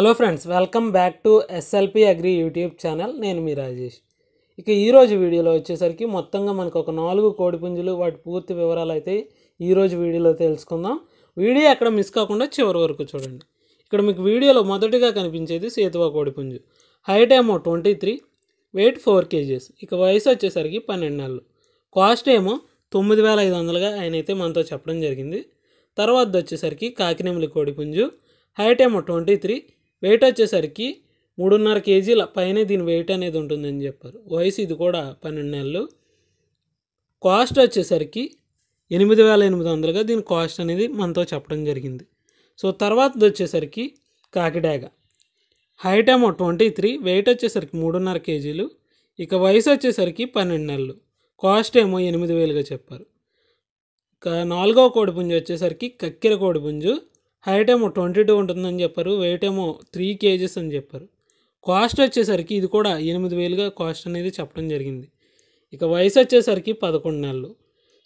hello friends welcome back to SLP agri YouTube channel నేను మీ రాజేష్ ఇక ఈరోజు వీడియోలో వచ్చేసరికి మొత్తంగా మనకు ఒక నాలుగు కోడిపుంజులు వాటి పూర్తి వివరాలు అయితే ఈరోజు వీడియోలో తెలుసుకుందాం వీడియో అక్కడ మిస్ కాకుండా చివరి వరకు చూడండి ఇక్కడ మీకు వీడియోలో మొదటిగా కనిపించేది సేతువా కోడిపుంజు హైట్ ఏమో twenty three weight four kgs ఇక వయసు వచ్చేసరికి పన్నెండు నెలలు కాస్ట్ ఏమో తొమ్మిది వేల ఐదు వందలుగా ఆయన అయితే మనతో చెప్పడం జరిగింది తర్వాత వచ్చేసరికి కాకినెమిలి కోడిపుంజు హైట్ ఏమో ట్వంటీ త్రీ వెయిట్ వచ్చేసరికి మూడున్నర కేజీల పైనే దీని వెయిట్ అనేది ఉంటుందని చెప్పారు వయసు ఇది కూడా పన్నెండు నెలలు కాస్ట్ వచ్చేసరికి ఎనిమిది వేల ఎనిమిది వందలుగా దీని కాస్ట్ అనేది మనతో చెప్పడం జరిగింది సో తర్వాతది వచ్చేసరికి కాకిడాగ హైట్ ఏమో ట్వంటీ త్రీ వెయిట్ వచ్చేసరికి మూడున్నర కేజీలు ఇక వయసు వచ్చేసరికి పన్నెండు నెలలు కాస్ట్ ఏమో ఎనిమిది వేలుగా చెప్పారు ఇక నాలుగవ కోడిపుంజు వచ్చేసరికి కక్కెర కోడిపుంజు హైట్ ఏమో ట్వంటీ టూ ఉంటుందని చెప్పారు వెయిట్ ఏమో త్రీ కేజీస్ అని చెప్పారు కాస్ట్ వచ్చేసరికి ఇది కూడా ఎనిమిది వేలుగా కాస్ట్ అనేది చెప్పడం జరిగింది ఇక వయసు వచ్చేసరికి పదకొండు నెలలు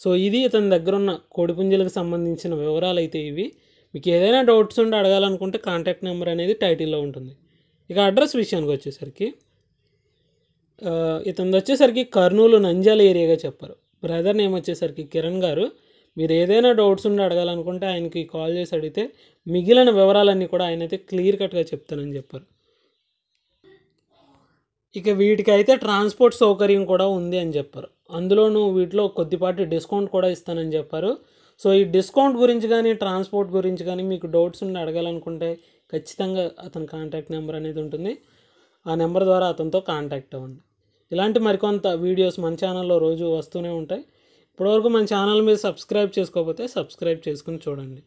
సో ఇది ఇతని దగ్గర ఉన్న కోడిపుంజలకు సంబంధించిన వివరాలు అయితే ఇవి మీకు ఏదైనా డౌట్స్ ఉండి అడగాలనుకుంటే కాంటాక్ట్ నెంబర్ అనేది టైటిల్లో ఉంటుంది ఇక అడ్రస్ విషయానికి వచ్చేసరికి ఇతను వచ్చేసరికి కర్నూలు నంజాల ఏరియాగా చెప్పారు బ్రదర్ నేమ్ వచ్చేసరికి కిరణ్ గారు మీరు ఏదైనా డౌట్స్ ఉండి అడగాలనుకుంటే ఆయనకి కాల్ చేసి అడిగితే మిగిలిన వివరాలన్నీ కూడా ఆయన అయితే క్లియర్ కట్గా చెప్తానని చెప్పారు ఇక వీటికైతే ట్రాన్స్పోర్ట్ సౌకర్యం కూడా ఉంది అని చెప్పారు అందులోనూ వీటిలో కొద్దిపాటి డిస్కౌంట్ కూడా ఇస్తానని చెప్పారు సో ఈ డిస్కౌంట్ గురించి కానీ ట్రాన్స్పోర్ట్ గురించి కానీ మీకు డౌట్స్ ఉండి అడగాలనుకుంటే ఖచ్చితంగా అతని కాంటాక్ట్ నెంబర్ అనేది ఉంటుంది ఆ నెంబర్ ద్వారా అతనితో కాంటాక్ట్ అవ్వండి ఇలాంటి మరికొంత వీడియోస్ మన ఛానల్లో రోజు వస్తూనే ఉంటాయి ఇప్పటివరకు మన ఛానల్ మీద సబ్స్క్రైబ్ చేసుకోకపోతే సబ్స్క్రైబ్ చేసుకుని చూడండి